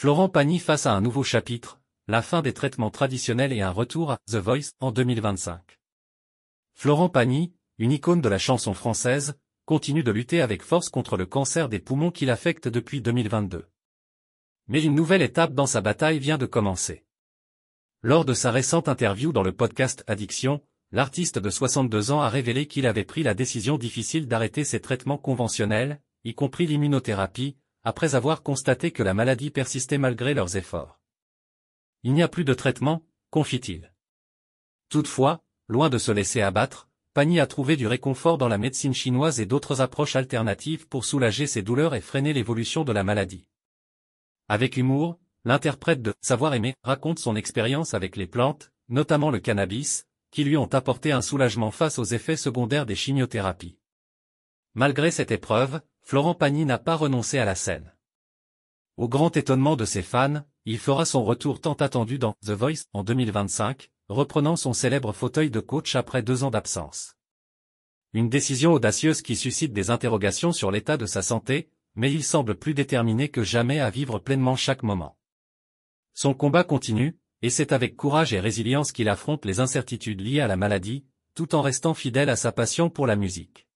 Florent Pagny face à un nouveau chapitre, la fin des traitements traditionnels et un retour à The Voice en 2025. Florent Pagny, une icône de la chanson française, continue de lutter avec force contre le cancer des poumons qui l'affecte depuis 2022. Mais une nouvelle étape dans sa bataille vient de commencer. Lors de sa récente interview dans le podcast Addiction, l'artiste de 62 ans a révélé qu'il avait pris la décision difficile d'arrêter ses traitements conventionnels, y compris l'immunothérapie, après avoir constaté que la maladie persistait malgré leurs efforts. Il n'y a plus de traitement, confie-t-il. Toutefois, loin de se laisser abattre, Pagny a trouvé du réconfort dans la médecine chinoise et d'autres approches alternatives pour soulager ses douleurs et freiner l'évolution de la maladie. Avec humour, l'interprète de Savoir aimer raconte son expérience avec les plantes, notamment le cannabis, qui lui ont apporté un soulagement face aux effets secondaires des chimiothérapies. Malgré cette épreuve, Florent Pagny n'a pas renoncé à la scène. Au grand étonnement de ses fans, il fera son retour tant attendu dans The Voice en 2025, reprenant son célèbre fauteuil de coach après deux ans d'absence. Une décision audacieuse qui suscite des interrogations sur l'état de sa santé, mais il semble plus déterminé que jamais à vivre pleinement chaque moment. Son combat continue, et c'est avec courage et résilience qu'il affronte les incertitudes liées à la maladie, tout en restant fidèle à sa passion pour la musique.